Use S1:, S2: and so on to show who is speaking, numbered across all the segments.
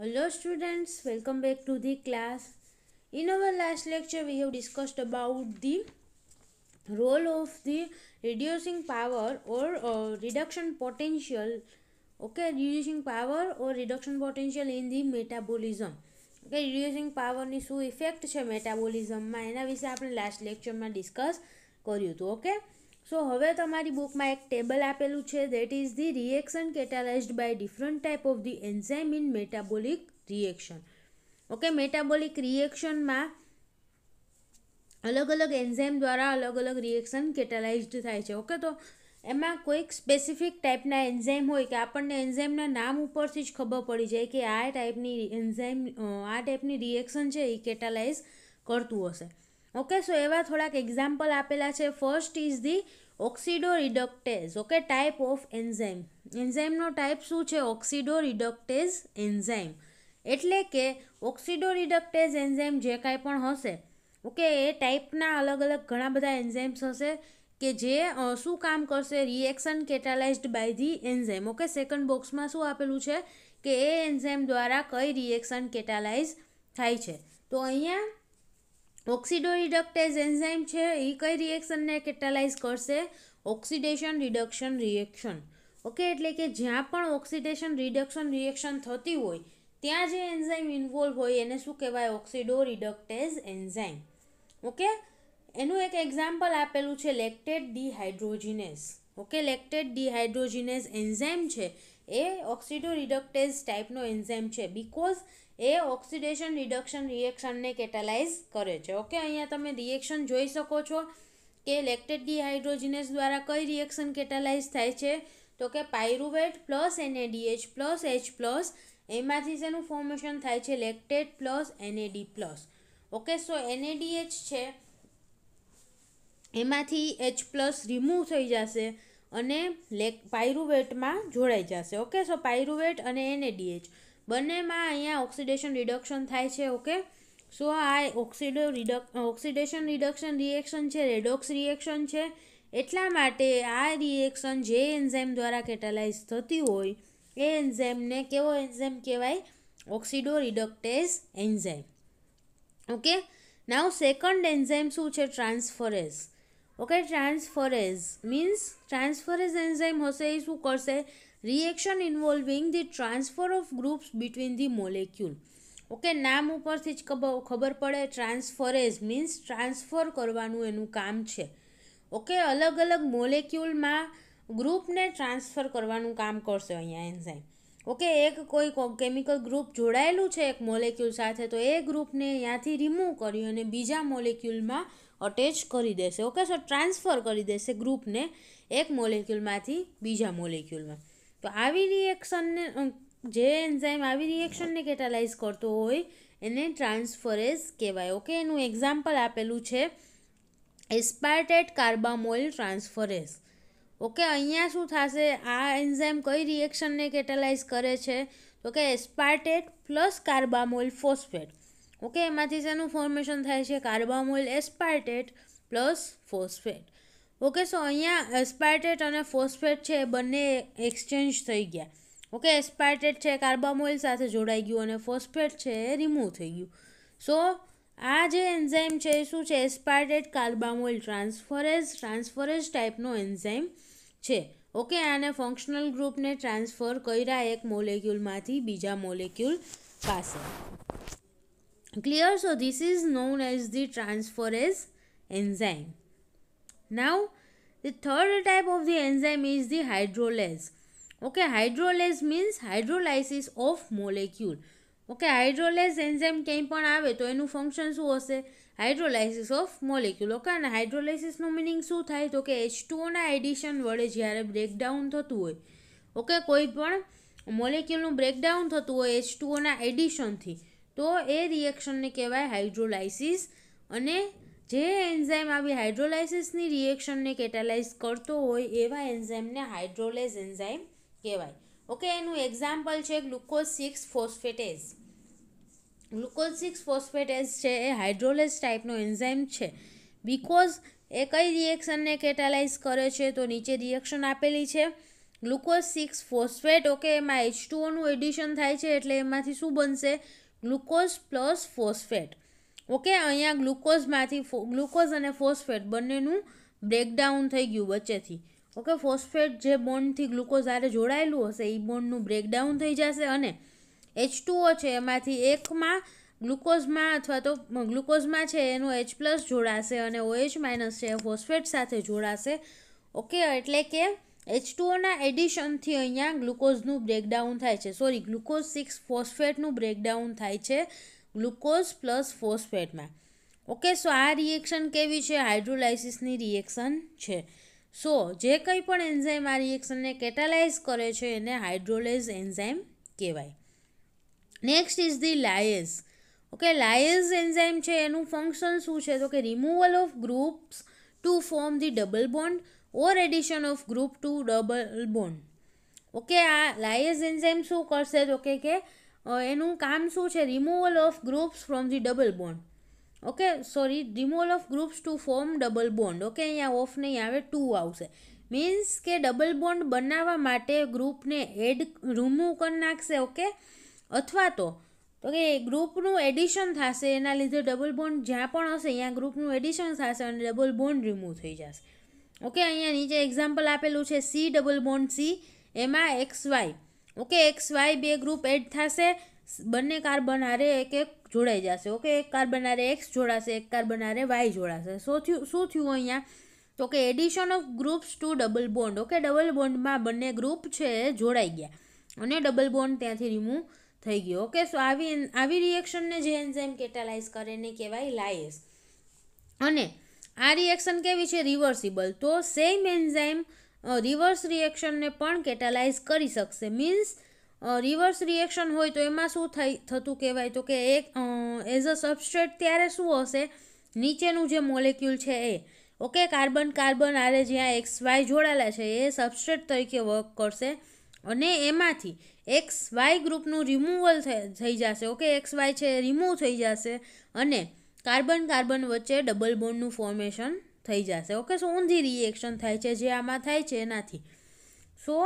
S1: Hello students, welcome back to the class. In our last lecture we have discussed about the role of the reducing power or uh, reduction potential okay reducing power or reduction potential in the metabolism okay reducing પાવરની શું effect છે મેટાબોલિઝમમાં એના વિશે આપણે last લેક્ચરમાં discuss કર્યું હતું okay સો હવે તમારી બુકમાં એક ટેબલ આપેલું છે that is the reaction catalysed by different type of the enzyme in metabolic reaction okay metabolic રિએક્શનમાં અલગ અલગ એન્ઝાઇમ દ્વારા અલગ અલગ રિએક્શન કેટાલાઇઝ્ડ થાય છે ઓકે તો એમાં કોઈક સ્પેસિફિક ટાઈપના એન્ઝાઇમ હોય કે આપણને એન્ઝાઇમના નામ ઉપરથી જ ખબર પડી જાય કે આ ટાઈપની એન્ઝાઇમ આ ટાઈપની રિએક્શન છે એ કેટાલાઇઝ કરતું હશે ઓકે સો એવા થોડાક એક્ઝામ્પલ આપેલા છે first is the oxido reductase okay type of enzyme એન્ઝાઇમનો ટાઈપ શું છે ઓક્સિડો રિડક્ટેઝ એન્ઝાઇમ એટલે કે ઓક્સિડો રિડક્ટેઝ એન્ઝાઇમ જે કાંઈ પણ હશે ઓકે એ ટાઈપના અલગ અલગ ઘણા બધા એન્ઝાઇમ્સ હશે કે જે શું કામ કરશે reaction catalysed by the enzyme okay second બોક્સમાં શું આપેલું છે કે એ એન્ઝાઇમ દ્વારા કઈ રિએક્શન કેટાલાઇઝ થાય છે તો અહીંયા ઓક્સિડોરિડક્ટેઝ એન્ઝાઇમ છે એ કઈ રિએક્શનને કેટાલાઇઝ કરશે ઓક્સિડેશન રિડક્શન રિએક્શન ઓકે એટલે કે જ્યાં પણ ઓક્સિડેશન રિડક્શન રિએક્શન થતી હોય ત્યાં જે એન્ઝાઇમ ઇન્વોલ્વ હોય એને શું કહેવાય ઓક્સિડોરિડક્ટેઝ એન્ઝાઇમ ઓકે એનું એક એક્ઝામ્પલ આપેલું છે લેક્ટેડ ડિહાઇડ્રોજિનેસ ઓકે લેક્ટેડ ડિહાઇડ્રોજિનેસ એન્ઝાઇમ છે એ ઓક્સિડોરિડક્ટેઝ ટાઈપનો એન્ઝાઇમ છે બિકોઝ એ ઓક્સિડેશન રિડક્શન રિએક્શનને કેટલાઇઝ કરે છે ઓકે અહીંયા તમે રિએક્શન જોઈ શકો છો કે લેક્ટેડ ડિહાઇડ્રોજિનેસ દ્વારા કઈ રિએક્શન કેટલાઇઝ થાય છે તો કે pyruvate plus NADH plus H plus એમાંથી શેનું ફોર્મેશન થાય છે lactate plus NAD plus okay so NADH છે એમાંથી એચ પ્લસ રિમૂવ થઈ જશે અને લેક પાયરુવેટમાં જોડાઈ જશે ઓકે સો પાયરુવેટ અને એનએડીએચ બંનેમાં અહીંયા ઓક્સિડેશન રિડક્શન થાય છે ઓકે સો આ ઓક્સિડો રિડક ઓક્સિડેશન રિડક્શન રિએક્શન છે રેડોક્સ રિએક્શન છે એટલા માટે આ રિએક્શન જે એન્ઝાઇમ દ્વારા કેટલાઇઝ થતી હોય એ એન્ઝાઇમને કેવો એન્ઝાઇમ કહેવાય oxido reductase enzyme okay now second enzyme શું છે transferase okay transferase means transferase enzyme હશે એ શું કરશે reaction involving the transfer of groups between the molecule okay નામ ઉપરથી જ ખબર પડે ટ્રાન્સફરેજ મીન્સ ટ્રાન્સફર કરવાનું એનું કામ છે ઓકે અલગ અલગ મોલેક્યુલમાં ગ્રુપને ટ્રાન્સફર કરવાનું કામ કરશે અહીંયા એન્ઝાઇમ ઓકે એક કોઈ કેમિકલ ગ્રુપ જોડાયેલું છે એક મોલેક્યુલ સાથે તો એ ગ્રુપને ત્યાંથી રિમૂવ કરી અને બીજા મોલેક્યુલમાં અટેચ કરી દેશે ઓકે સો ટ્રાન્સફર કરી દેશે ગ્રુપને એક મોલેક્યુલમાંથી બીજા મોલેક્યુલમાં તો આવી રિએક્શનને જે એન્ઝાઇમ આવી રિએક્શનને કેટાલાઇઝ કરતો હોય એને ટ્રાન્સફરેઝ કહેવાય ઓકે એનું એક્ઝામ્પલ આપેલું છે એસ્પાર્ટેટ કાર્બામોઇલ ટ્રાન્સફરેઝ ઓકે અહીંયા શું થશે આ એન્ઝાઇમ કઈ રિએક્શનને કેટાલાઇઝ કરે છે તો કે aspartate plus carbamoyl phosphate okay એમાંથી શેનું ફોર્મેશન થાય છે carbamoyl aspartate plus phosphate okay so અહીંયા એસ્પાર્ટેટ અને ફોસ્ફેટ છે એ બંને એક્સચેન્જ થઈ ગયા ઓકે એસ્પાર્ટેટ છે કાર્બામોઇલ સાથે જોડાઈ ગયું અને ફોસ્ફેટ છે એ રિમૂવ થઈ ગયું સો આ જે એન્ઝાઇમ છે એ શું છે એસ્પાર્ટેટ કાર્બામોઇલ ટ્રાન્સફરેઝ ટ્રાન્સફરેજ ટાઈપનો એન્ઝાઇમ છે ઓકે આને ફંક્શનલ ગ્રુપને ટ્રાન્સફર કર્યા એક મોલેક્યુલમાંથી બીજા મોલેક્યુલ પાસે clear so this is known as the transfer as enzyme Now, the third type of the enzyme is the hydrolase. Okay, hydrolase means hydrolysis of molecule. Okay hydrolase enzyme ક્યાંય પણ આવે તો એનું ફંક્શન શું હશે હાઇડ્રોલાઇસિસ of molecule okay અને હાઇડ્રોલાઇસિસનું meaning શું થાય તો કે એચ ટુઓના એડિશન વડે જ્યારે બ્રેકડાઉન થતું હોય ઓકે કોઈ પણ મોલેક્યુલનું બ્રેકડાઉન થતું હોય એચ ટુઓના એડિશનથી તો એ રિએક્શનને કહેવાય હાઇડ્રોલાઇસિસ અને જે એન્ઝાઇમ આવી હાઇડ્રોલાઇસિસની રિએક્શનને કેટાલાઇઝ કરતો હોય એવા એન્ઝાઇમને હાઇડ્રોલેઝ એન્ઝાઇમ કહેવાય ઓકે એનું એક્ઝામ્પલ છે glucose six phosphatase glucose six phosphatase છે એ હાઇડ્રોલેઝ ટાઈપનો એન્ઝાઇમ છે બિકોઝ એ કઈ રિએક્શનને કેટાલાઇઝ કરે છે તો નીચે રિએક્શન આપેલી છે ગ્લુકોઝ સિક્સ ફોસ્ફેટ ઓકે એમાં એચ ટુઓનું એડિશન થાય છે એટલે એમાંથી શું બનશે ગ્લુકોઝ પ્લસ ફોસ્ફેટ ઓકે અહીંયા ગ્લુકોઝમાંથી ગ્લુકોઝ અને ફોસ્ફેટ બંનેનું બ્રેકડાઉન થઈ ગયું વચ્ચેથી ઓકે ફોસ્ફેટ જે બોન્ડથી ગ્લુકોઝ આરે જોડાયેલું હશે એ બોન્ડનું બ્રેકડાઉન થઈ જશે અને એચ ટુઓ છે એમાંથી એકમાં ગ્લુકોઝમાં અથવા તો ગ્લુકોઝમાં છે એનું એચ પ્લસ જોડાશે અને ઓએચ માઇનસ છે ફોસ્ફેટ સાથે જોડાશે ઓકે એટલે કે એચ ટુઓના એડિશનથી અહીંયા ગ્લુકોઝનું બ્રેકડાઉન થાય છે સોરી ગ્લુકોઝ સિક્સ ફોસ્ફેટનું બ્રેકડાઉન થાય છે ગ્લુકોઝ પ્લસ ફોસ્ફેટમાં ઓકે સો આ રિએક્શન કેવી છે હાઇડ્રોલાઇસિસની રિએક્શન છે સો જે કંઈ પણ એન્ઝાઇમ આ રિએક્શનને કેટાલાઇઝ કરે છે એને હાઇડ્રોલેઝ એન્ઝાઇમ કહેવાય next is the lyase okay lyase enzyme છે એનું ફંક્શન શું છે તો કે removal of groups to form the double bond or addition of group to double bond okay આ લાયઝ એન્ઝાઇમ શું કરશે તો કે એનું કામ શું છે removal of groups from the double bond okay sorry removal of groups to form double bond okay અહીંયા ઓફ નહીં આવે ટુ આવશે મીન્સ કે ડબલ બોન્ડ બનાવવા માટે ગ્રુપને એડ રિમૂવ કરી નાખશે ઓકે અથવા તો તો કે ગ્રુપનું એડિશન થશે એના લીધે ડબલ બોન્ડ જ્યાં પણ હશે અહીંયા ગ્રુપનું એડિશન થશે અને ડબલ બોન્ડ રિમૂવ થઈ જશે ઓકે અહીંયા નીચે એક્ઝામ્પલ આપેલું છે સી ડબલ બોન્ડ સી એમાં X Y okay X Y બે ગ્રુપ એડ થશે બંને કાર્બન હારે એક એક જોડાઈ જશે ઓકે એક કાર્બન હારે એક્સ જોડાશે એક કાર્બન હારે વાય જોડાશે શું થયું શું થયું અહીંયા તો કે addition of groups to double bond okay double બોન્ડમાં બંને ગ્રુપ છે જોડાઈ ગયા અને ડબલ બોન્ડ ત્યાંથી રિમૂવ થઈ ગયો ઓકે સો આવી આવી રિએક્શનને જે એન્ઝાઇમ કેટાલાઇઝ કરે ને કહેવાય લાયસ અને આ રિએક્શન કેવી છે રિવર્સિબલ તો સેમ એન્ઝાઇમ રિવર્સ રિએક્શનને પણ કેટલાઇઝ કરી શકશે મીન્સ રિવર્સ રિએક્શન હોય તો એમાં શું થઈ થતું કહેવાય તો કે એક એઝ અ સબસ્ટ્રેટ ત્યારે શું હશે નીચેનું જે મોલેક્યુલ છે એ ઓકે કાર્બન કાર્બન આરે જ્યાં એક્સ વાય જોડાયેલા છે એ સબસ્ટ્રેટ તરીકે વર્ક કરશે અને એમાંથી એક્સ વાય ગ્રુપનું રિમૂવલ થઈ જશે ઓકે એક્સ વાય છે રિમૂવ થઈ જશે અને કાર્બન કાર્બન વચ્ચે ડબલ બોન્ડનું ફોર્મેશન થઈ જશે ઓકે સો ઊંધી રિએક્શન થાય છે જે આમાં થાય છે એનાથી સો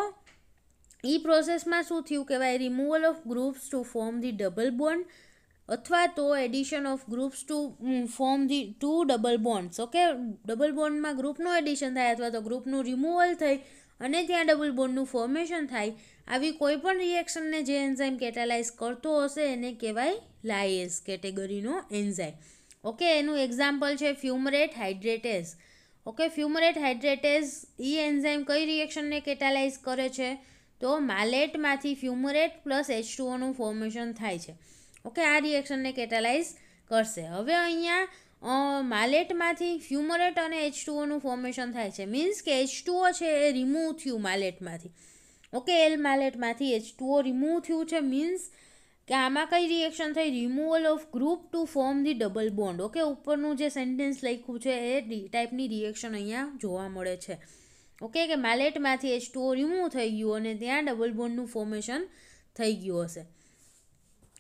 S1: એ પ્રોસેસમાં શું થયું કહેવાય removal of groups to form the double bond અથવા તો addition of groups to form the to double bonds okay double બોન્ડમાં ગ્રુપનું એડિશન થાય અથવા તો ગ્રુપનું રિમૂવલ થઈ અને ત્યાં ડબલ બોન્ડનું ફોર્મેશન થાય આવી કોઈ પણ રિએક્શનને જે એન્ઝાઇમ કેટાલાઇઝ કરતો હશે એને કહેવાય લાયસ કેટેગરીનો એન્ઝાઇમ ઓકે એનું એક્ઝામ્પલ છે ફ્યુમરેટ હાઇડ્રેટેઝ ઓકે ફ્યુમરેટ હાઇડ્રેટેઝ ઈ એન્ઝાઇમ કઈ રિએક્શનને કેટાલાઇઝ કરે છે તો માલેટમાંથી ફ્યુમરેટ પ્લસ એચ ટુઓનું ફોર્મેશન થાય છે ઓકે આ રિએક્શનને કેટાલાઇઝ કરશે હવે અહીંયા માલેટમાંથી ફ્યુમરેટ અને એચ ટુઓનું ફોર્મેશન થાય છે મીન્સ કે એચ ટુઓ છે એ રિમૂવ થયું માલેટમાંથી ઓકે એલ માલેટમાંથી એચ ટુઓ રિમૂવ થયું છે મીન્સ કે આમાં કઈ રિએક્શન થઈ removal of group to form the double bond okay ઉપરનું જે સેન્ટેન્સ લખ્યું છે એ ટાઈપની રિએક્શન અહીંયા જોવા મળે છે ઓકે કે માલેટમાંથી એ સ્ટો રિમૂવ થઈ ગયું અને ત્યાં ડબલ બોન્ડનું ફોર્મેશન થઈ ગયું હશે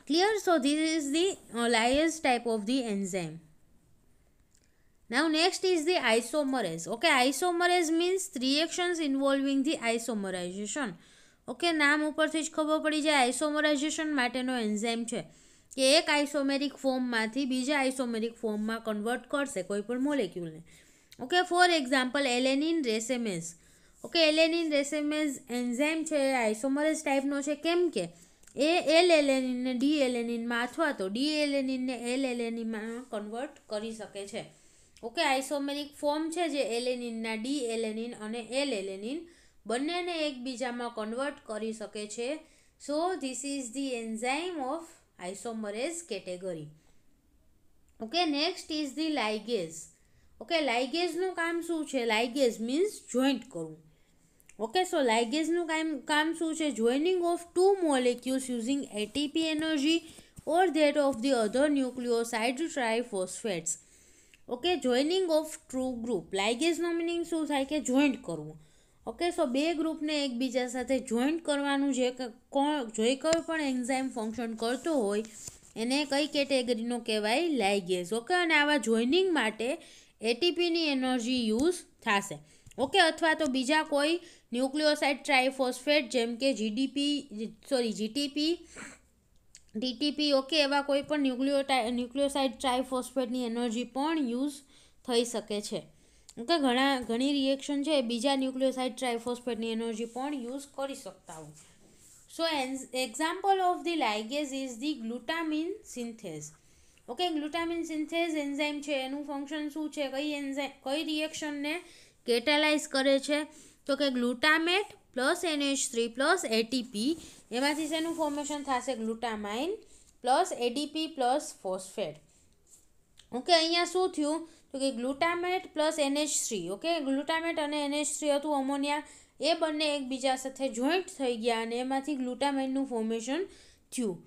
S1: clear so this is the uh, lyase type of the enzyme now next is the isomerase okay isomerase means reactions involving the isomerization okay નામ ઉપરથી જ ખબર પડી જાય આઇસોમરાઇઝેશન માટેનો એન્ઝાઇમ છે કે એક આઇસોમેરિક ફોર્મમાંથી બીજા આઇસોમેરિક ફોર્મમાં કન્વર્ટ કરશે કોઈપણ મોલેક્યુલને okay for example alanine racemase okay alanine racemase enzyme છે એ આઇસોમરેઝ ટાઈપનો છે કેમ કે એ એલ એલેનિનને ડી એલેનિનમાં અથવા તો ડી એલેનિનને એલ એલેનિનમાં કન્વર્ટ કરી શકે છે ઓકે આઇસોમેરિક ફોર્મ છે જે એલેનિનના ડી એલેનિન અને એલ એલેનિન બંનેને એકબીજામાં કન્વર્ટ કરી શકે છે so this is the enzyme of isomerase category okay next is the ligase okay લાઇગેઝનું કામ શું છે લાઇગેઝ મીન્સ જોઈન્ટ કરવું ઓકે સો લાઇગેઝનું કામ કામ શું છે joining of two molecules using ATP energy or that of the other nucleoside triphosphates okay joining of two group લાઇગેઝનો મિનિંગ શું થાય કે જોઈન્ટ કરવું ઓકે સો બે ગ્રુપને એકબીજા સાથે જોઈન્ટ કરવાનું જે કોણ જે કોઈ પણ એન્ઝાઇમ ફંક્શન કરતો હોય એને કઈ કેટેગરીનો કહેવાય લાઇગેસ ઓકે અને આવા જોઈનિંગ માટે એટીપીની એનર્જી યુઝ થશે ઓકે અથવા તો બીજા કોઈ ન્યુક્લિયોસાઇડ ટ્રાઇફોસ્ફેટ જેમ કે GDP sorry GTP DTP okay એવા કોઈ પણ ન્યુક્લિયોટાઈ ન્યુક્લિયોસાઇડ ટ્રાઇફોસ્ફેટની એનર્જી પણ યુઝ થઈ શકે છે કે ઘણા ઘણી રિએક્શન છે બીજા ન્યુક્લિયોસાઇડ ટ્રાઇફોસ્ફેટની એનર્જી પણ યુઝ કરી શકતા હોવ so example of the ligase is the glutamine synthase okay glutamine synthase enzyme છે એનું ફંક્શન શું છે કઈ એન્ઝાઇમ કઈ રિએક્શનને કેટલાઇઝ કરે છે તો કે glutamate plus NH three plus ATP એમાંથી શેનું ફોર્મેશન થશે glutamine plus ADP plus phosphate okay અહીંયા શું થયું તો કે glutamate plus NH three okay glutamate અને એનએચ થ્રી હતું અમોનિયા એ બંને એકબીજા સાથે જોઈન્ટ થઈ ગયા અને એમાંથી ગ્લુટામેટનું ફોર્મેશન થયું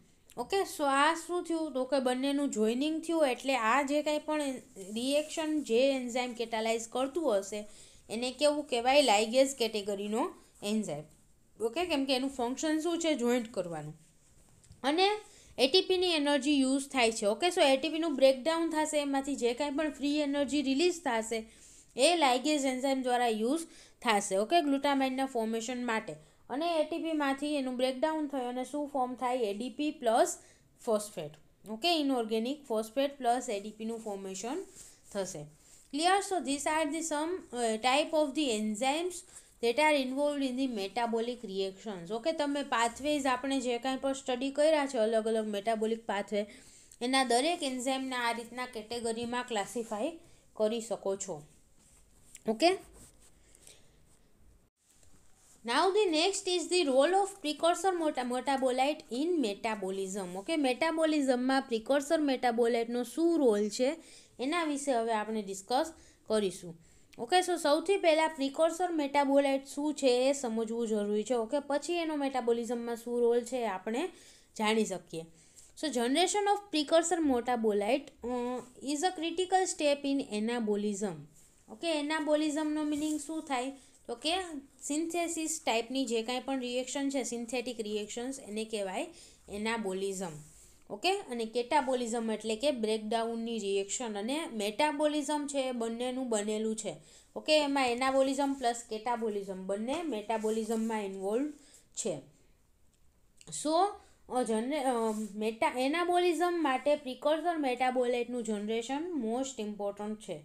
S1: ઓકે સો આ શું થયું તો કે બંનેનું જોઈનિંગ થયું એટલે આ જે કાંઈ પણ રિએક્શન જે એન્ઝાઇમ કેટાલાઇઝ કરતું હશે એને કેવું કહેવાય લાઇગેઝ કેટેગરીનો એન્ઝાઇમ ઓકે કેમ કે એનું ફંક્શન શું છે જોઈન્ટ કરવાનું અને એટીપીની એનર્જી યુઝ થાય છે ઓકે સો એટીપીનું બ્રેકડાઉન થશે એમાંથી જે કાંઈ પણ ફ્રી એનર્જી રિલીઝ થશે એ લાઇગેઝ એન્ઝાઇમ દ્વારા યુઝ થશે ઓકે ગ્લુટામાઇનના ફોર્મેશન માટે અને એટીપીમાંથી એનું બ્રેકડાઉન થયું અને શું ફોર્મ થાય ADP plus phosphate okay inorganic phosphate plus એડીપીનું ફોર્મેશન થશે clear so this are the some type of the enzymes that are involve in the metabolic reactions okay તમે પાથવેઝ આપણે જે કાંઈ પણ સ્ટડી કર્યા છે અલગ અલગ મેટાબોલિક પાથવે એના દરેક એન્ઝાઇમને આ રીતના કેટેગરીમાં ક્લાસિફાય કરી શકો છો okay now the next is the role of precursor મોટા મોટાબોલાઇટ ઇન મેટાબોલિઝમ ઓકે મેટાબોલિઝમમાં પ્રિકોર્સર મેટાબોલાઇટનો શું રોલ છે એના વિશે હવે આપણે ડિસ્કસ કરીશું ઓકે સો સૌથી પહેલાં પ્રિકોર્સર મેટાબોલાઇટ શું છે એ સમજવું જરૂરી છે ઓકે પછી એનો મેટાબોલિઝમમાં શું રોલ છે આપણે જાણી શકીએ so generation of precursor metabolite is a critical step in anabolism okay એનાબોલિઝમનો મિનિંગ શું થાય તો કે સિન્થેસિસ ટાઈપની જે કાંઈ પણ રિએક્શન છે સિન્થેટિક રિએક્શન્સ એને કહેવાય એનાબોલિઝમ ઓકે અને કેટાબોલિઝમ એટલે કે બ્રેકડાઉનની રિએક્શન અને મેટાબોલિઝમ છે એ બંનેનું બનેલું છે ઓકે એમાં એનાબોલિઝમ પ્લસ કેટાબોલિઝમ બંને મેટાબોલિઝમમાં ઇન્વોલ્વ છે સો જનરે મેટા એનાબોલિઝમ માટે પ્રિકર્સર મેટાબોલેટનું જનરેશન મોસ્ટ ઇમ્પોર્ટન્ટ છે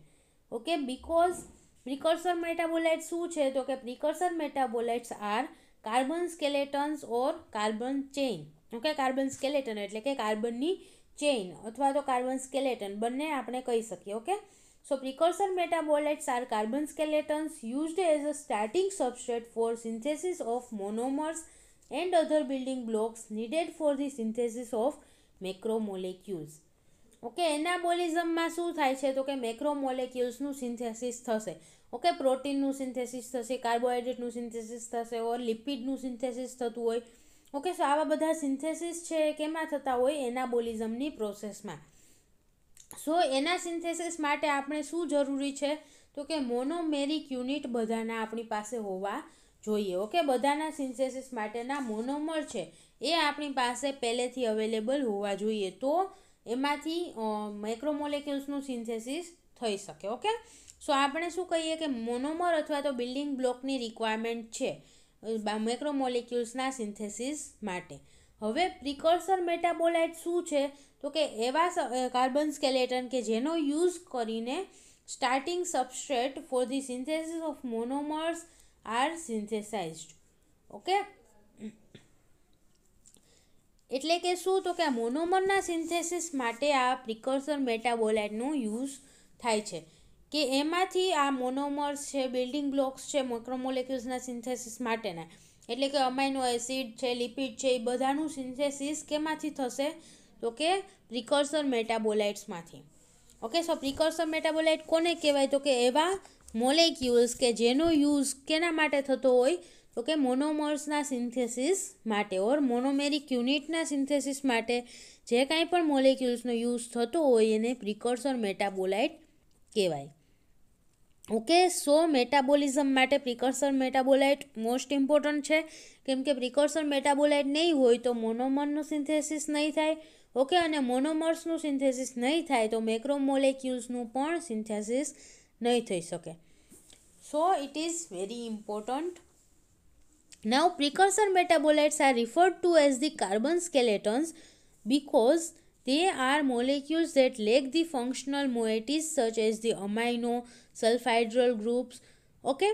S1: ઓકે બિકોઝ પ્રિકર્સર મેટાબોલાઇટ શું છે તો કે precursor metabolites are carbon skeletons or carbon chain okay carbon skeleton એટલે કે કાર્બનની ચેઇન અથવા તો કાર્બન સ્કેલેટન બંને આપણે કહી શકીએ okay so precursor metabolites are carbon skeletons used as a starting substrate for synthesis of monomers and other building blocks needed for the synthesis of macromolecules okay એનાબોલિઝમમાં શું થાય છે તો કે મેક્રોમોલેક્યુલ્સનું સિન્થેસિસ થશે ઓકે પ્રોટીનનું સિન્થેસિસ થશે કાર્બોહાઈડ્રેટનું સિન્થેસિસ થશે ઓર લિપિડનું સિન્થેસિસ થતું હોય ઓકે સો આવા બધા સિન્થેસિસ છે કેમાં થતા હોય એનાબોલિઝમની પ્રોસેસમાં સો એના સિન્થેસિસ માટે આપણે શું જરૂરી છે તો કે મોનોમેરિક યુનિટ બધાના આપણી પાસે હોવા જોઈએ ઓકે બધાના સિન્થેસિસ માટેના મોનોમર છે એ આપણી પાસે પહેલેથી અવેલેબલ હોવા જોઈએ તો એમાંથી માઇક્રોમોલેક્યુલ્સનું સિન્થેસિસ થઈ શકે ઓકે સો આપણે શું કહીએ કે મોનોમર અથવા તો બિલ્ડિંગ બ્લોકની રિક્વાયરમેન્ટ છે મેક્રોમોલિક્યુલ્સના સિન્થેસિસ માટે હવે પ્રિકોર્સર મેટાબોલાઇટ શું છે તો કે એવા કાર્બન સ્કેલેટન કે જેનો યુઝ કરીને starting substrate for the synthesis of monomers are synthesized okay એટલે કે શું તો કે આ મોનોમરના સિન્થેસિસ માટે આ પ્રિકોર્સર મેટાબોલાઇટનો યુઝ થાય છે કે એમાંથી આ મોનોમર્સ છે બિલ્ડિંગ બ્લોક્સ છે મેક્રોમોલેક્યુલ્સના સિન્થેસિસ માટેના એટલે કે અમાઇનો એસિડ છે લિપિડ છે એ બધાનું સિન્થેસિસ કેમાંથી થશે તો કે પ્રિકર્સર મેટાબોલાઇટ્સમાંથી ઓકે સો પ્રિકોર્સર મેટાબોલાઇટ કોને કહેવાય તો કે એવા મોલેક્યુલ્સ કે જેનો યુઝ કેના માટે થતો હોય તો કે મોનોમર્સના સિન્થેસિસ માટે ઓર મોનોમેરિક યુનિટના સિન્થેસિસ માટે જે કાંઈ પણ મોલેક્યુલ્સનો યુઝ થતો હોય એને પ્રિકોર્સર મેટાબોલાઇટ કહેવાય ઓકે સો મેટાબોલિઝમ માટે પ્રિકર્સર મેટાબોલાઇટ મોસ્ટ ઇમ્પોર્ટન્ટ છે કેમ કે પ્રિકર્સર મેટાબોલાઇટ નહીં હોય તો મોનોમરનું સિન્થેસિસ નહીં થાય ઓકે અને મોનોમર્સનું સિન્થેસિસ નહીં થાય તો મેક્રોમોલેક્યુલ્સનું પણ સિન્થેસિસ નહીં થઈ શકે so it is very important now precursor metabolites are referred to as the carbon skeletons because they are molecules that lack the functional moieties such as the amino sulphydryl groups okay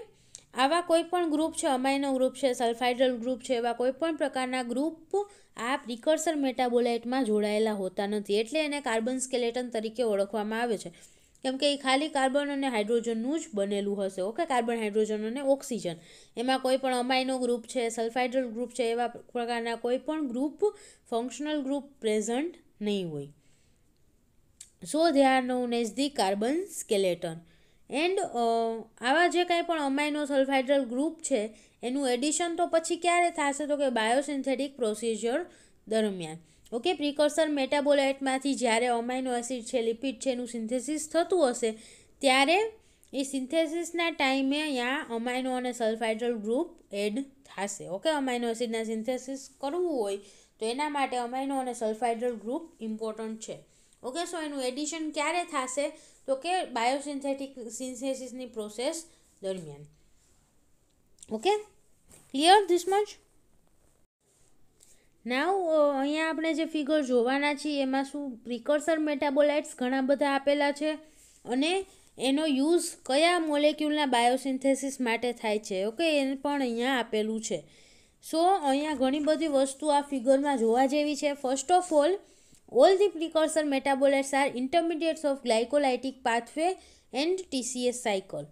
S1: આવા કોઈ પણ group છે અમાઇનો group છે સલ્ફાઇડ્રલ group છે એવા કોઈ પણ પ્રકારના ગ્રુપ આ પ્રિકર્સર મેટાબોલાઇટમાં જોડાયેલા હોતા નથી એટલે એને કાર્બન સ્કેલેટન તરીકે ઓળખવામાં આવે છે કેમ કે એ ખાલી કાર્બન અને હાઇડ્રોજનનું જ બનેલું હશે ઓકે કાર્બન હાઇડ્રોજન અને ઓક્સિજન એમાં કોઈ પણ અમાઇનો ગ્રુપ છે સલ્ફાઇડ્રલ ગ્રુપ છે એવા પ્રકારના કોઈ પણ ગ્રુપ ફંક્શનલ ગ્રુપ પ્રેઝન્ટ નહીં હોય so they are the carbon skeleton and આવા જે કાંઈ પણ અમાઇનો સલ્ફાઇડ્રલ ગ્રુપ છે એનું એડિશન તો પછી ક્યારે થશે તો કે બાયોસિન્થેટિક પ્રોસિજર દરમિયાન ઓકે પ્રિકર્સર મેટાબોલાઇટમાંથી જ્યારે અમાઇનો એસિડ છે લિપિડ છે એનું સિન્થેસિસ થતું હશે ત્યારે એ સિન્થેસિસના ટાઈમે અહીંયા અમાઇનો અને સલ્ફાઇડ્રલ ગ્રુપ એડ થશે ઓકે અમાઇનો એસિડના સિન્થેસિસ કરવું હોય તો એના માટે અમાઇનો અને સલ્ફાઇડ્રલ ગ્રુપ ઇમ્પોર્ટન્ટ છે ઓકે સો એનું એડિશન ક્યારે થશે તો કે બાયોસિન્થેટિક સિન્થેસિસની પ્રોસેસ દરમિયાન okay clear this much now અહીંયા આપણે જે ફિગર જોવાના છીએ એમાં શું પ્રિકર્સર મેટાબોલાઇટ્સ ઘણા બધા આપેલા છે અને એનો યુઝ કયા મોલેક્યુલના બાયોસિન્થેસિસ માટે થાય છે ઓકે એને પણ અહીંયા આપેલું છે સો અહીંયા ઘણી બધી વસ્તુ આ ફિગરમાં જોવા જેવી છે first of all all the precursor metabolites are intermediates of glycolytic pathway and TCS cycle.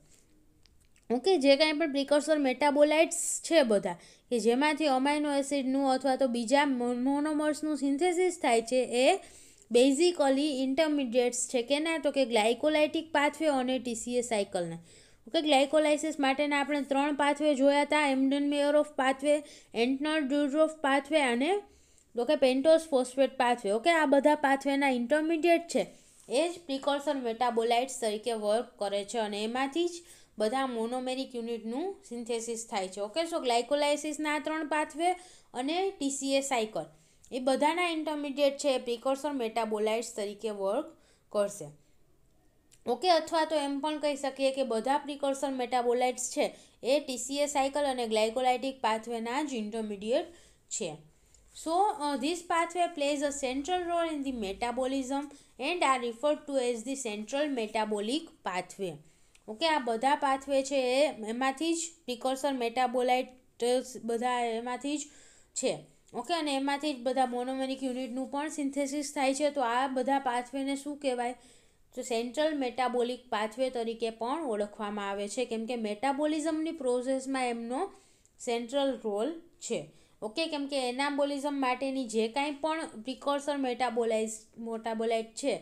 S1: Okay જે કાંઈ પણ પ્રિકર્સર મેટાબોલાઇટ્સ છે બધા કે જેમાંથી અમાઇનો એસિડનું અથવા તો બીજા મોનોમર્સનું સિન્થેસિસ થાય છે એ બેઝિકલી ઇન્ટરમીડિયેટ્સ છે કે ના તો કે ગ્લાયકોલાઇટિક પાથવે અને ટીસીએ સાયકલના ઓકે ગ્લાયકોલાઇસિસ માટેના આપણે ત્રણ પાથવે જોયા હતા Embden Meyerhof pathway Entner Doudoroff pathway અને તો કે પેન્ટોસ ફોસ્ફેટ પાથવે ઓકે આ બધા પાથવેના ઇન્ટરમીડિયેટ છે એ જ પ્રિકોર્સન મેટાબોલાઇટ્સ તરીકે વર્ક કરે છે અને એમાંથી જ બધા મોનોમેરિક યુનિટનું સિન્થેસિસ થાય છે ઓકે સો ગ્લાયકોલાઇસિસના આ ત્રણ પાથવે અને ટીસીએ સાયકલ એ બધાના ઇન્ટરમીડિયેટ છે એ પ્રિકોર્સન મેટાબોલાઇટ્સ તરીકે વર્ક કરશે ઓકે અથવા તો એમ પણ કહી શકીએ કે બધા પ્રિકોર્સન મેટાબોલાઇટ્સ છે એ ટીસીએ સાયકલ અને ગ્લાયકોલાઇટિક પાથવેના જ ઇન્ટરમિડિયેટ છે so this uh, this plays a central role role the metabolism and are are to as the central metabolic metabolic okay આ બધા પાથવે છે એ એમાંથી જ પ્રિકોર્સર મેટાબોલાઇટ બધા એમાંથી જ છે ઓકે અને એમાંથી જ બધા મોનોમેરિક યુનિટનું પણ સિન્થેસિસ થાય છે તો આ બધા પાથવેને શું કહેવાય તો સેન્ટ્રલ મેટાબોલિક પાથવે તરીકે પણ ઓળખવામાં આવે છે કેમ કે મેટાબોલિઝમની પ્રોસેસમાં એમનો સેન્ટ્રલ રોલ છે ઓકે કેમ કે એનાબોલિઝમ માટેની જે કાંઈ પણ પ્રિકોર્સર મેટાબોલાઇઝ મોટાબોલાઇટ છે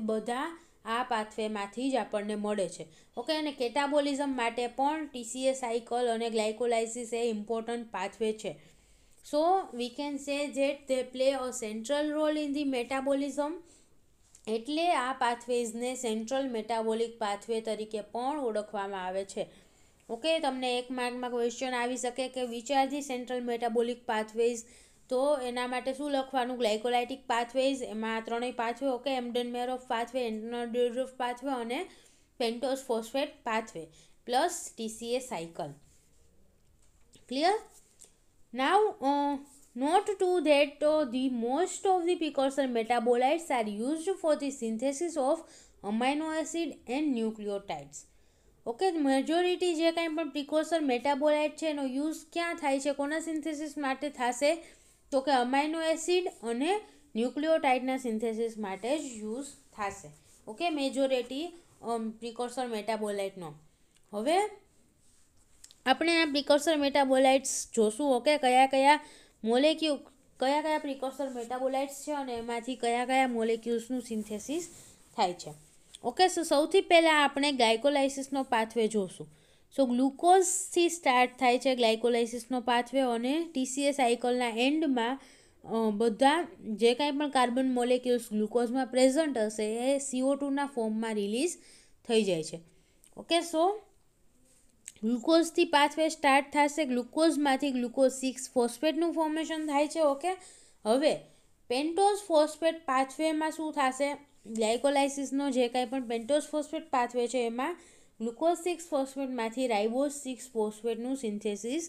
S1: એ બધા આ પાથવેમાંથી જ આપણને મળે છે ઓકે અને કેટાબોલિઝમ માટે પણ ટીસીએ સાયકલ અને ગ્લાયકોલાઇસિસ એ ઇમ્પોર્ટન્ટ પાથવે છે so we can say that they play a central role in the metabolism એટલે આ પાથવેઝને સેન્ટ્રલ મેટાબોલિક પાથવે તરીકે પણ ઓળખવામાં આવે છે ઓકે તમને એક માર્કમાં ક્વેશ્ચન આવી શકે કે વિચારથી સેન્ટ્રલ મેટાબોલિક પાથવેઝ તો એના માટે શું લખવાનું ગ્લાયકોલાઇટિક પાથવેઝ એમાં ત્રણેય pathway okay Embden Meyerhof pathway Entner Doudoroff pathway અને pentose phosphate pathway plus TCA cycle clear now note to that the most of the precursor metabolites are used for the synthesis of amino acid and nucleotides okay majority જે કાંઈ પણ precaution metabolite છે એનો use ક્યાં થાય છે કોના સિન્થેસિસ માટે થશે તો કે અમાઇનો એસિડ અને ન્યુક્લિયોટાઇડના સિન્થેસિસ માટે જ યુઝ થશે ઓકે મેજોરિટી પ્રિકોશન મેટાબોલાઇટનો હવે આપણે આ પ્રિકોસર મેટાબોલાઇટ્સ જોશું ઓકે કયા કયા મોલેક્યુ કયા કયા પ્રિકોસર મેટાબોલાઇટ્સ છે અને એમાંથી કયા કયા મોલેક્યુલ્સનું સિન્થેસિસ થાય છે ઓકે સો સૌથી પહેલાં આપણે ગ્લાયકોલાઇસિસનો પાથવે જોશું સો ગ્લુકોઝથી સ્ટાર્ટ થાય છે ગ્લાયકોલાઇસિસનો પાથવે અને ટીસીએ સાયકલના એન્ડમાં બધા જે કાંઈ પણ કાર્બન મોલેક્યુલ્સ ગ્લુકોઝમાં પ્રેઝન્ટ હશે એ સીઓ ટુના ફોર્મમાં રિલીઝ થઈ જાય છે ઓકે સો ગ્લુકોઝથી પાથવે સ્ટાર્ટ થશે ગ્લુકોઝમાંથી ગ્લુકોઝ સિક્સ ફોસ્ફેટનું ફોર્મેશન થાય છે ઓકે હવે પેન્ટોઝ ફોસ્ફેટ પાથવેમાં શું થશે ગ્લાયકોલાઇસિસનો જે કાંઈ પણ પેન્ટોસ ફોસ્ફેટ પાથવે છે એમાં ગ્લુકોઝ સિક્સ ફોસ્ફેટમાંથી રાઇબોઝ સિક્સ ફોસ્ફેટનું સિન્થેસિસ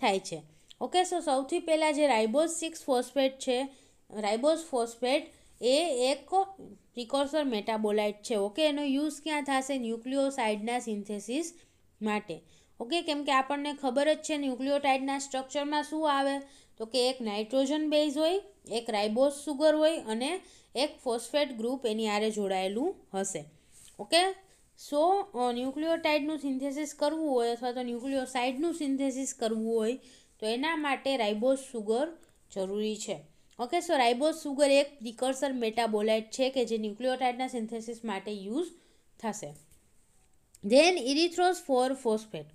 S1: થાય છે ઓકે સો સૌથી પહેલાં જે રાઇબોઝ સિક્સ ફોસ્ફેટ છે રાઇબોઝ ફોસ્ફેટ એ એક પ્રિકોર્સર મેટાબોલાઇટ છે ઓકે એનો યુઝ ક્યાં થશે ન્યુક્લિયોસાઇડના સિન્થેસિસ માટે ઓકે કેમ કે આપણને ખબર જ છે ન્યુક્લિયોટાઇડના સ્ટ્રક્ચરમાં શું આવે તો કે એક નાઇટ્રોજન બેઝ હોય એક રાઇબોઝ સુગર હોય અને એક ફોસ્ફેટ ગ્રુપ એની આરે જોડાયેલું હશે ઓકે સો ન્યુક્લિયોટાઇડનું સિન્થેસિસ કરવું હોય અથવા તો ન્યુક્લિયોસાઇડનું સિન્થેસિસ કરવું હોય તો એના માટે રાઇબોસ સુગર જરૂરી છે ઓકે સો રાઇબોસ સુગર એક પ્રિકર્સર મેટાબોલાઇટ છે કે જે ન્યુક્લિયોટાઇડના સિન્થેસિસ માટે યુઝ થશે then erythrose four phosphate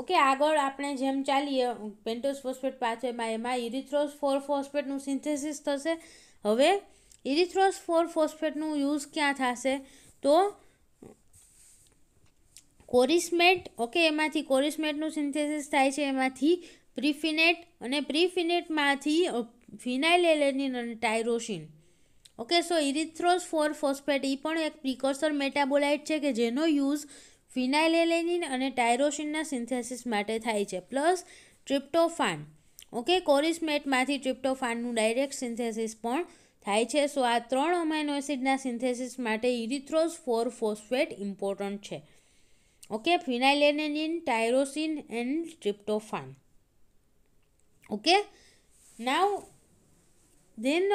S1: okay આગળ આપણે જેમ ચાલીએ પેન્ટોસ ફોસ્ફેટ પાછળમાં એમાં ઇરિથ્રોસ ફોર ફોસ્ફેટનું સિન્થેસિસ થશે હવે ઇરિથ્રોસ ફોર ફોસ્ફેટનું યુઝ ક્યાં થશે તો કોરિસ્મેટ ઓકે એમાંથી કોરિસ્મેટનું સિન્થેસિસ થાય છે એમાંથી પ્રિફિનેટ અને પ્રિફિનેટમાંથી ફિનાઇલ એલેનિન અને tyrosine okay so erythrose four phosphate એ પણ એક પ્રિકોસર મેટાબોલાઇટ છે કે જેનો યુઝ ફિનાઇલ એલેનિન અને ટાયરોસિનના સિન્થેસિસ માટે થાય છે પ્લસ ટ્રિપ્ટોફાન ઓકે કોરિસ્મેટમાંથી ટ્રિપ્ટોફાનનું ડાયરેક્ટ સિન્થેસિસ પણ થાય છે સો આ ત્રણ અમાઇનો એસિડના સિન્થેસિસ માટે યુરિથ્રોસ ફોર ફોસ્ફેટ ઇમ્પોર્ટન્ટ છે okay phenylalanine tyrosine and tryptophan okay now then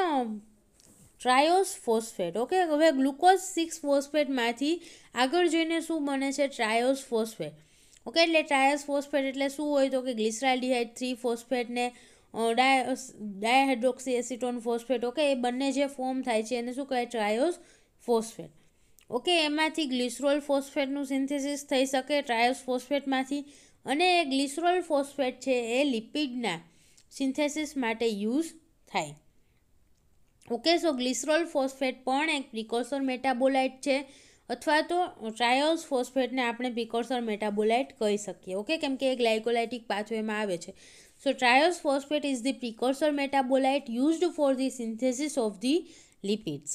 S1: triose phosphate okay હવે ગ્લુકોઝ સિક્સ ફોસ્ફેટમાંથી આગળ જઈને શું બને છે ટ્રાયોસ ફોસ્ફેટ ઓકે એટલે ટ્રાયોસ ફોસ્ફેટ એટલે શું હોય તો કે ગ્લિસરાલ્ડિહાઇડ થ્રી ફોસ્ફેટને ડાય ડાયહાઇડ્રોક્સી એસિટોન ફોસ્ફેટ ઓકે એ બંને જે ફોર્મ થાય છે એને શું કહે ટ્રાયોસ ફોસ્ફેટ ઓકે એમાંથી ગ્લિસરોલ ફોસ્ફેટનું સિન્થેસિસ થઈ શકે ટ્રાયોસ ફોસ્ફેટમાંથી અને એ ગ્લિસરોલ ફોસ્ફેટ છે એ લિપિડના સિન્થેસિસ માટે યુઝ થાય ઓકે સો ગ્લિસરોલ ફોસ્ફેટ પણ એક પ્રિકોસર મેટાબોલાઇટ છે અથવા તો ટ્રાયોસ ફોસ્ફેટને આપણે પ્રિકોસર મેટાબોલાઇટ કહી શકીએ ઓકે કેમ કે એ ગ્લાયકોલાઇટિક પાથવેમાં આવે છે So triosphosphate is the precursor metabolite used for the synthesis of the lipids.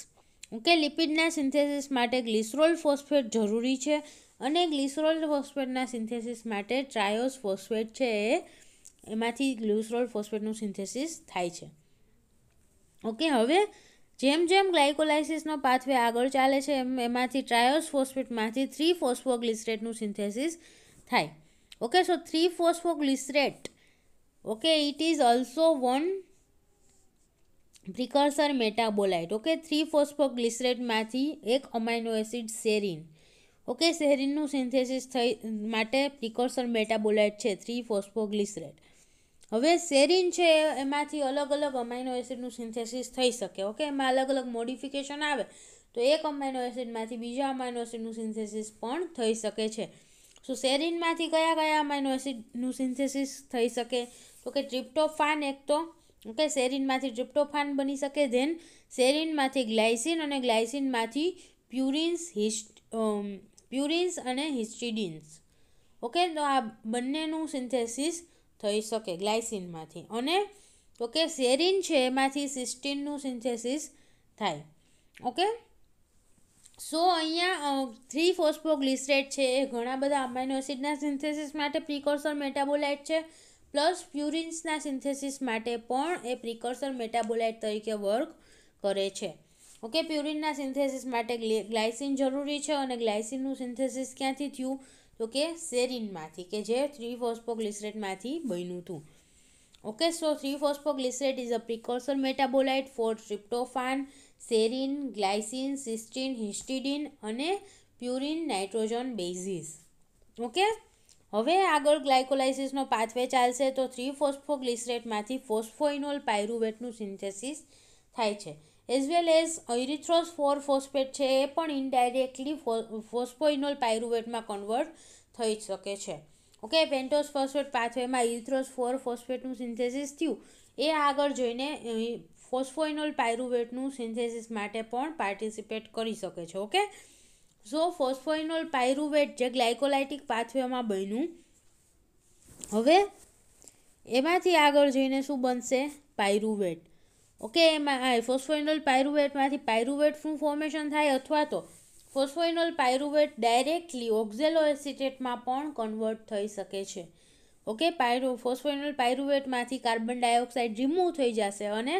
S1: Okay લિપિડના સિન્થેસિસ માટે ગ્લિસરોલ ફોસ્ફેટ જરૂરી છે અને ગ્લિસરોલ ફોસ્ફેટના સિન્થેસિસ માટે ટ્રાયોસ ફોસ્ફેટ છે એ એમાંથી ગ્લિસરોલ ફોસ્ફેટનું સિન્થેસિસ થાય છે ઓકે હવે જેમ જેમ ગ્લાયકોલાઇસિસનો પાથવે આગળ ચાલે છે એમ એમાંથી ટ્રાયોસ ફોસ્ફેટમાંથી થ્રી ફોસ્ફોગ્લિસરેટનું સિન્થેસિસ થાય okay so three phosphoglycerate okay it is also one precursor metabolite okay three ફોસ્ફોગ્લિસરેટમાંથી એક અમાઇનો એસિડ સેરિન ઓકે સેરિનનું સિન્થેસિસ થઈ માટે પ્રિકર્સર મેટાબોલાઇટ છે થ્રી ફોસ્ફોગ્લિસરેટ હવે સેરિન છે એમાંથી અલગ અલગ અમાઇનો એસિડનું સિન્થેસિસ થઈ શકે ઓકે એમાં અલગ અલગ મોડિફિકેશન આવે તો એક અમાઇનો એસિડમાંથી બીજા અમાઇનો એસિડનું સિન્થેસિસ પણ થઈ શકે છે સો સેરિનમાંથી કયા કયા અમાઇનો એસિડનું સિન્થેસિસ થઈ શકે તો કે ટ્રિપ્ટોફાન એક તો ઓકે સેરિનમાંથી ટ્રિપ્ટોફાન બની શકે ધેન સેરિનમાંથી ગ્લાયસિન અને ગ્લાયસિનમાંથી પ્યુરિન્સ હિસ્ટ પ્યુરિન્સ અને હિસ્ટિડિન્સ ઓકે તો આ બંનેનું સિન્થેસિસ થઈ શકે ગ્લાયસિનમાંથી અને તો કે સેરિન છે એમાંથી સિસ્ટિનનું સિન્થેસિસ થાય ઓકે સો અહીંયા થ્રી ફોસ્ફોગ્લિસરેટ છે એ ઘણા બધા અમાઇનો એસિડના સિન્થેસિસ માટે પ્રિકોસર મેટાબોલાઇટ છે પ્લસ પ્યુરિન્સના સિન્થેસિસ માટે પણ એ પ્રિકર્સર મેટાબોલાઇટ તરીકે વર્ક કરે છે ઓકે પ્યુરિનના સિન્થેસિસ માટે ગ્લાયસિન જરૂરી છે અને ગ્લાયસિનનું સિન્થેસિસ ક્યાંથી થયું તો કે સેરિનમાંથી કે જે થ્રી ફોસ્ફોગ્લિસરેટમાંથી બન્યું હતું okay so three phosphoglycerate is a precursor metabolite for tryptophan serine glycine cysteine histidine અને પ્યુરિન નાઇટ્રોજન બેઝિસ ઓકે હવે આગળ ગ્લાયકોલાઇસિસનો પાથવે ચાલશે તો થ્રી ફોસ્ફોગ્લિસરેટમાંથી ફોસ્ફોઇનોલ પાયરુવેટનું સિન્થેસિસ થાય છે as well as erythrose four phosphate છે એ પણ ઇનડાયરેક્ટલી ફોસ્ફોઇનોલ પાયરુવેટમાં કન્વર્ટ થઈ શકે છે ઓકે પેન્ટોસ ફોસ્ફેટ પાથવેમાં ઇરિથ્રોસ ફોર ફોસ્ફેટનું સિન્થેસિસ થયું એ આગળ જોઈને ફોસ્ફોઇનોલ પાયરુવેટનું સિન્થેસિસ માટે પણ પાર્ટિસિપેટ કરી શકે છે ઓકે ઝો ફોસ્ફોઇનોલ પાયરુવેટ જે ગ્લાયકોલાઇટિક પાથવેમાં બન્યું હવે એમાંથી આગળ જઈને શું બનશે પાયરુવેટ ઓકે એમાં આ ફોસ્ફોઇનોલ પાયરુવેટમાંથી પાયરુવેટનું ફોર્મેશન થાય અથવા તો ફોસ્ફોઇનોલ પાયરુવેટ ડાયરેક્ટલી ઓક્ઝેલો એસિટેટમાં પણ કન્વર્ટ થઈ શકે છે ઓકે પાયરો ફોસ્ફોઇનોલ પાયરુવેટમાંથી કાર્બન ડાયોક્સાઇડ રિમૂવ થઈ જશે અને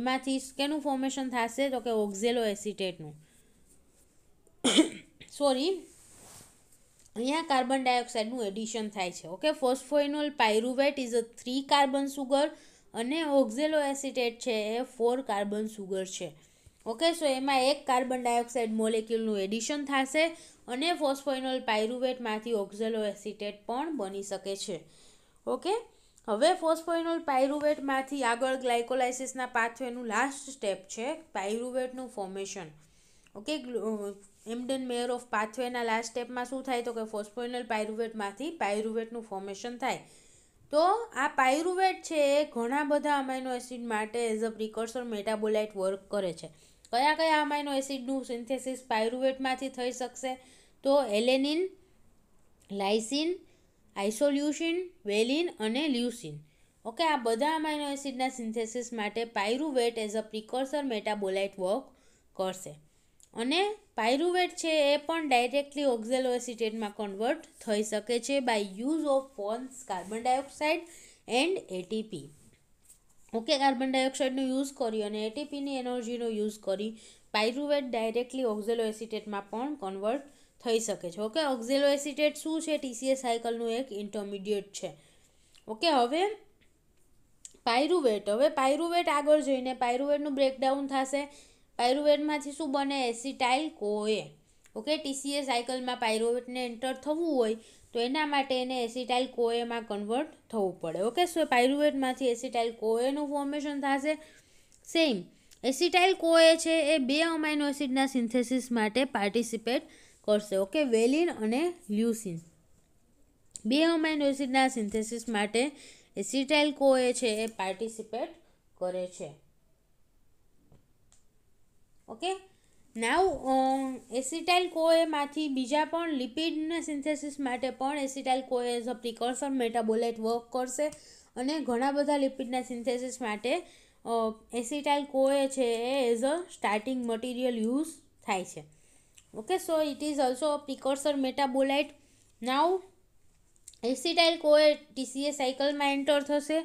S1: એમાંથી કેનું ફોર્મેશન થશે તો કે ઓક્ઝેલો એસિટેટનું સોરી અહીંયા કાર્બન ડાયોક્સાઇડનું એડિશન થાય છે okay phosphoenolpyruvate is a three carbon sugar અને ઓક્ઝેલો એસિટેટ છે એ ફોર કાર્બન સુગર છે ઓકે સો એમાં એક કાર્બન ડાયોક્સાઇડ મોલેક્યુલનું એડિશન થશે અને ફોસ્ફોઇનોલ પાયરુવેટમાંથી ઓક્ઝેલો એસિટેટ પણ બની શકે છે ઓકે હવે ફોસ્ફોઇનોલ પાયરુવેટમાંથી આગળ ગ્લાયકોલાઇસિસના પાથવેનું લાસ્ટ સ્ટેપ છે પાયરુવેટનું formation okay Embden Meyerhof પાથવેના લાસ્ટ સ્ટેપમાં શું થાય તો કે ફોસ્ફોઇનલ પાયરુવેટમાંથી પાયરુવેટનું ફોર્મેશન થાય તો આ પાયરુવેટ છે એ ઘણા બધા અમાઇનો એસિડ માટે as a precursor metabolite work કરે છે કયા કયા અમાઇનો એસિડનું સિન્થેસિસ પાયરુવેટમાંથી થઈ શકશે તો એલેનિન લાઇસિન આઇસોલ્યુશિન વેલિન અને લ્યુસિન ઓકે આ બધા અમાઇનો એસિડના સિન્થેસિસ માટે pyruvate as a precursor metabolite work કરશે અને પાયરુવેટ છે એ પણ ડાયરેક્ટલી ઓક્ઝેલો એસિટેટમાં કન્વર્ટ થઈ શકે છે બાય યુઝ ઓફ ફોન્સ carbon dioxide and ATP okay carbon ડાયોક્સાઇડનો યુઝ કરી અને એટીપીની એનર્જીનો યુઝ કરી પાયરુવેટ ડાયરેક્ટલી ઓક્ઝેલો એસિટેટમાં પણ કન્વર્ટ થઈ શકે છે ઓકે ઓક્ઝેલો એસિટેટ શું છે ટીસીએસ સાયકલનું એક ઇન્ટરમીડિયેટ છે ઓકે હવે પાયરુવેટ હવે પાયરુવેટ આગળ જઈને પાયરુવેટનું બ્રેકડાઉન થશે પાયરુવેટમાંથી શું બને એસિટાઇલ કોએ ઓકે ટીસીએ સાયકલમાં પાયરુવેટને એન્ટર થવું હોય તો એના માટે એને એસિટાઇલ કોએમાં કન્વર્ટ થવું પડે ઓકે સો પાયરુવેટમાંથી એસિટાઇલ કોએનું ફોર્મેશન થશે સેમ એસિટાઇલ કોએ છે એ બે અમાઇનો એસિડના સિન્થેસિસ માટે પાર્ટિસિપેટ કરશે ઓકે વેલિન અને લ્યુસિન બે અમાઇનો એસિડના સિન્થેસિસ માટે એસિટાઇલ કોએ છે એ પાર્ટિસિપેટ કરે છે ઓકે નાવ um, એસિટાઇલ કોએમાંથી બીજા પણ લિપિડના સિન્થેસિસ માટે પણ acetyl CoA as a precursor metabolite work કરશે અને ઘણા બધા લિપિડના સિન્થેસિસ માટે એસિટાઇલ કોએ છે એ as a starting material use થાય છે okay so it is also precursor metabolite now acetyl CoA TCA સાયકલમાં એન્ટર થશે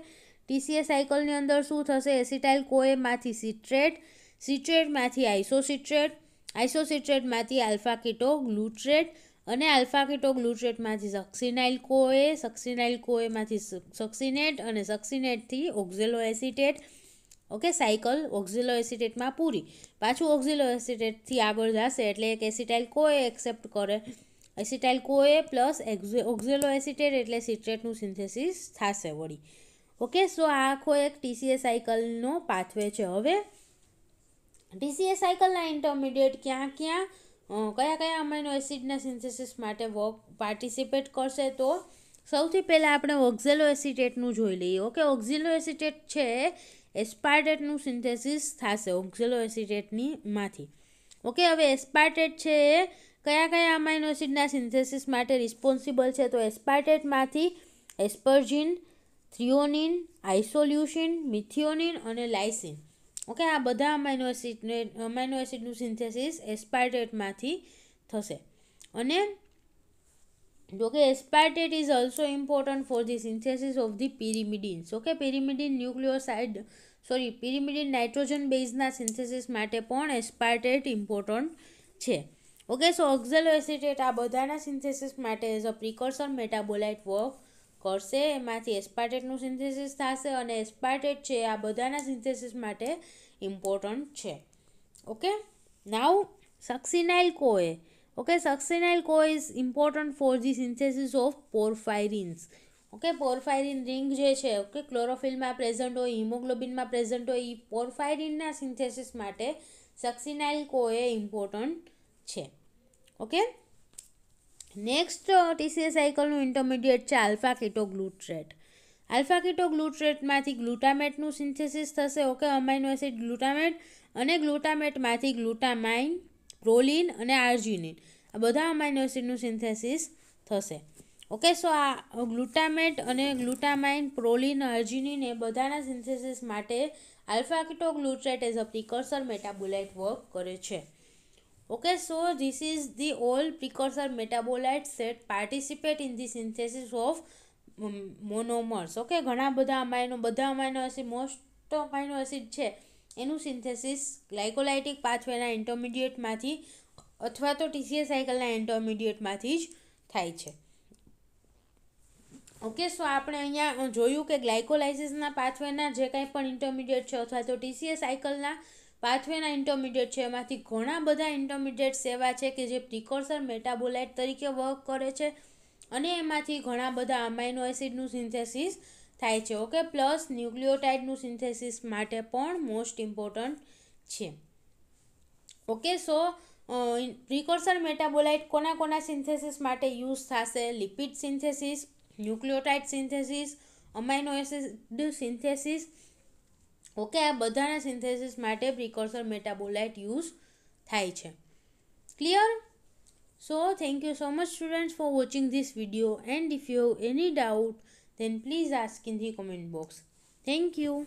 S1: ટીસીએ સાયકલની અંદર શું થશે એસિટાઇલ કોએમાંથી સિટ્રેટ સિટ્રેટમાંથી આઇસોસિટ્રેટ આઇસોસિટ્રેટમાંથી આલ્ફા કીટો ગ્લુટ્રેટ અને આલ્ફા કીટો ગ્લુટ્રેટમાંથી સક્સિનાઇલ કોએ સક્સિનાઇલ કોએમાંથી સક્સિનેટ અને સક્સિનેટથી ઓક્ઝેલો એસિટેટ ઓકે સાયકલ ઓક્ઝિલો એસિટેટમાં પૂરી પાછું ઓક્ઝિલો એસિટેટથી આગળ જશે એટલે એક એસિટાઇલ કોએ એક્સેપ્ટ કરે acetyl CoA plus oxaloacetate એટલે સિટ્રેટનું સિન્થેસિસ થશે વળી ઓકે સો આ આખો એક ટીસીએ સાયકલનો પાથવે છે હવે ટીસીએ સાયકલના ઇન્ટરમીડિયેટ ક્યાં ક્યાં કયા કયા અમાઇનો એસિડના સિન્થેસિસ માટે વર્ક પાર્ટિસિપેટ કરશે તો સૌથી પહેલાં આપણે ઓક્ઝેલો એસિટેટનું જોઈ લઈએ ઓકે ઓક્ઝિલો એસિટેટ છે એસ્પાર્ટેટનું સિન્થેસિસ થશે ઓક્ઝેલો એસિટેટની માંથી ઓકે હવે એસ્પાર્ટેટ છે કયા કયા અમાઇનો એસિડના સિન્થેસિસ માટે રિસ્પોન્સિબલ છે તો એસ્પાર્ટેટમાંથી એસ્પર્જિન થ્રિયોનિન આઇસોલ્યુશિન મિથિયોનિન અને લાઇસિન ઓકે આ બધા અમાઇનો એસિડને અમાઇનો એસિડનું સિન્થેસિસ એસ્પાર્ટેટમાંથી થશે અને જોકે aspartate is also important for the synthesis of the pyrimidines okay pyrimidine nucleoside sorry pyrimidine nitrogen બેઝના સિન્થેસિસ માટે પણ એસ્પાર્ટેટ ઇમ્પોર્ટન્ટ છે ઓકે સો ઓક્ઝેલો એસિટેટ આ બધાના સિન્થેસિસ માટે as a precursor metabolite work કરશે એમાંથી એસ્પાર્ટેટનું સિન્થેસિસ થશે અને એસ્પાર્ટેટ છે આ બધાના સિન્થેસિસ માટે ઇમ્પોર્ટન્ટ છે okay now સક્સિનાઇલ કોએ okay succinyl co is important for the synthesis of porphyrins okay porphyrin ring જે છે ઓકે ક્લોરોફિલમાં પ્રેઝન્ટ હોય હિમોગ્લોબિનમાં પ્રેઝન્ટ હોય એ પોરફાયરિનના સિન્થેસિસ માટે સક્સિનાઇલ કોએ ઇમ્પોર્ટન્ટ છે ઓકે નેક્સ્ટ ટીસીએ સાયકલનું ઇન્ટરમીડિયેટ છે આલ્ફા કેટોગ્લુટ્રેટ આલ્ફા કેટોગ્લુટ્રેટમાંથી ગ્લુટામેટનું સિન્થેસિસ થશે ઓકે અમાઇનો એસિડ ગ્લુટામેટ અને ગ્લુટામેટમાંથી ગ્લુટામાઇન પ્રોલિન અને આર્જિનિન આ બધા અમાઇનો એસિડનું સિન્થેસિસ થશે ઓકે સો આ ગ્લુટામેટ અને ગ્લુટામાઇન પ્રોલિન અર્જિનિન એ બધાના સિન્થેસિસ માટે alpha ketoglutarate as a precursor metabolite work કરે છે Okay, so this is the all precursor metabolite set participate in the synthesis of monomers okay ઘણા બધા અમાઇનો બધા amino acid most amino acid છે એનું synthesis ગ્લાયકોલાઇટિક પાથવેના ઇન્ટરમિડિયેટમાંથી અથવા તો ટીસીએ સાયકલના ઇન્ટરમિડિયેટમાંથી જ થાય છે ઓકે સો આપણે અહીંયા જોયું કે ગ્લાયકોલાઇસિસના પાથવેના જે કાંઈ પણ ઇન્ટરમિડિયેટ છે અથવા તો ટીસીએ સાયકલના પાથવેના ઇન્ટરમીડિયેટ છે એમાંથી ઘણા બધા ઇન્ટરમીડિયેટ સેવા છે કે જે પ્રિકોર્સર મેટાબોલાઇટ તરીકે વર્ક કરે છે અને એમાંથી ઘણા બધા અમાઇનો એસિડનું સિન્થેસિસ થાય છે ઓકે પ્લસ ન્યુક્લિયોટાઇડનું સિન્થેસિસ માટે પણ મોસ્ટ ઇમ્પોર્ટન્ટ છે ઓકે સો પ્રિકોર્સર મેટાબોલાઇટ કોના કોના સિન્થેસિસ માટે યુઝ થશે lipid synthesis nucleotide synthesis amino acid synthesis okay આ બધાના સિન્થેસિસ માટે પ્રિકોર્સર મેટાબોલાઇટ યુઝ થાય છે clear so thank you so much students for watching this video and if you have any doubt then please ask in the comment box thank you